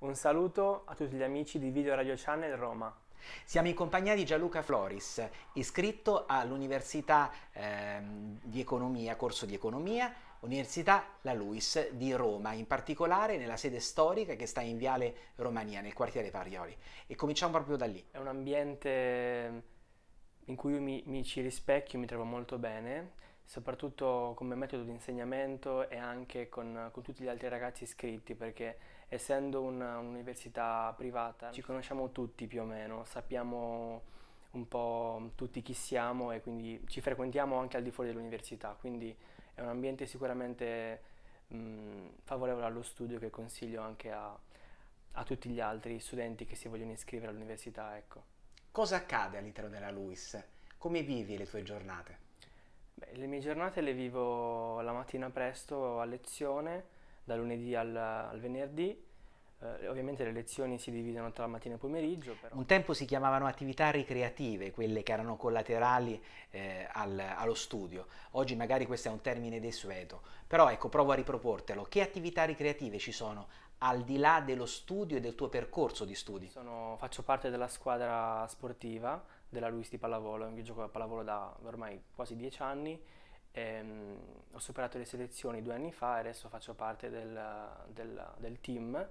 Un saluto a tutti gli amici di Video Radio Channel Roma. Siamo in compagnia di Gianluca Floris, iscritto all'Università eh, di Economia, corso di Economia, Università La Luis di Roma, in particolare nella sede storica che sta in Viale Romania, nel quartiere Parioli. E cominciamo proprio da lì. È un ambiente in cui mi, mi ci rispecchio, mi trovo molto bene soprattutto come metodo di insegnamento e anche con, con tutti gli altri ragazzi iscritti perché essendo un'università privata ci conosciamo tutti più o meno, sappiamo un po' tutti chi siamo e quindi ci frequentiamo anche al di fuori dell'università, quindi è un ambiente sicuramente mh, favorevole allo studio che consiglio anche a, a tutti gli altri studenti che si vogliono iscrivere all'università. Ecco. Cosa accade all'interno della LUIS? Come vivi le tue giornate? Beh, le mie giornate le vivo la mattina presto a lezione, da lunedì al, al venerdì. Eh, ovviamente le lezioni si dividono tra mattina e pomeriggio. Però. Un tempo si chiamavano attività ricreative, quelle che erano collaterali eh, al, allo studio. Oggi magari questo è un termine desueto, però ecco, provo a riproportelo. Che attività ricreative ci sono al di là dello studio e del tuo percorso di studi? Sono, faccio parte della squadra sportiva della Luis di pallavolo, io gioco a pallavolo da ormai quasi dieci anni, ehm, ho superato le selezioni due anni fa e adesso faccio parte del, del, del team,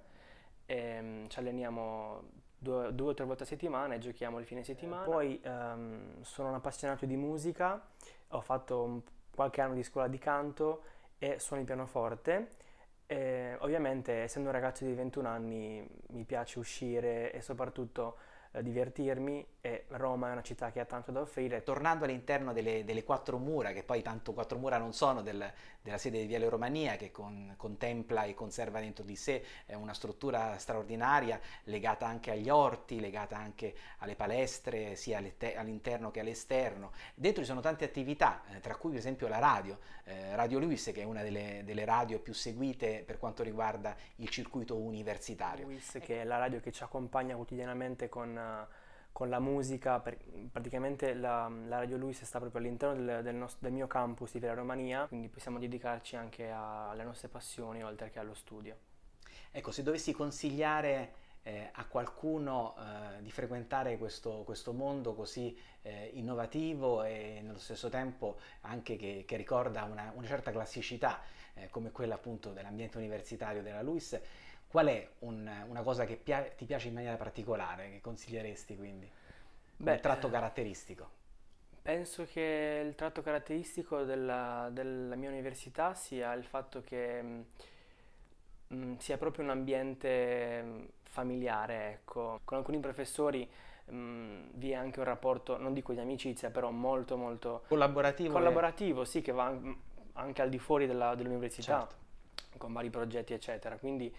ehm, ci alleniamo due, due, o tre volte a settimana e giochiamo il fine eh, settimana. Poi ehm, sono un appassionato di musica, ho fatto qualche anno di scuola di canto e suono il pianoforte. E, ehm, ovviamente essendo un ragazzo di 21 anni mi piace uscire e soprattutto eh, divertirmi e Roma è una città che ha tanto da offrire. Tornando all'interno delle, delle quattro mura, che poi tanto quattro mura non sono, del, della sede di Viale Romania che con, contempla e conserva dentro di sé una struttura straordinaria legata anche agli orti, legata anche alle palestre, sia all'interno che all'esterno. Dentro ci sono tante attività, eh, tra cui per esempio la radio, eh, Radio Luis che è una delle, delle, radio più seguite per quanto riguarda il circuito universitario. Luis che è la radio che ci accompagna quotidianamente con eh, con, la musica, per, praticamente la, la, Radio Luis sta proprio all'interno del, del, nostro, del, mio campus di Vera Romania, quindi possiamo dedicarci anche a, alle nostre passioni oltre che allo studio. Ecco, se dovessi consigliare eh, a qualcuno eh, di frequentare questo, questo mondo così eh, innovativo e nello stesso tempo anche che, che ricorda una, una, certa classicità eh, come quella appunto dell'ambiente universitario della LUIS, Qual è un, una cosa che pia- ti piace in maniera particolare, che consiglieresti quindi? Beh, un tratto eh, caratteristico. Penso che il tratto caratteristico della, della mia università sia il fatto che mh, mm, mm, sia proprio un ambiente mm, familiare, ecco. Con alcuni professori mh, vi è anche un rapporto, non dico di amicizia, però molto molto... Collaborativo. Collaborativo, eh. sì, che va anche al di fuori della, dell'università, certo. con vari progetti, eccetera. Quindi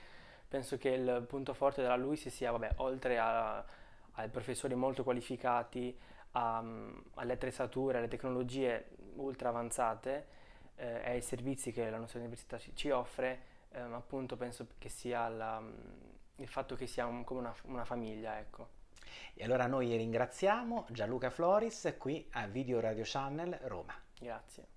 penso che il punto forte della lui sia, vabbè, oltre a, ai professori molto qualificati, a, alle attrezzature, alle tecnologie ultra avanzate eh, e ai servizi che la nostra università ci, ci offre, ehm, appunto penso che sia la, il fatto che siamo come una, una famiglia, ecco. E allora noi ringraziamo Gianluca Floris qui a Video Radio Channel Roma. Grazie.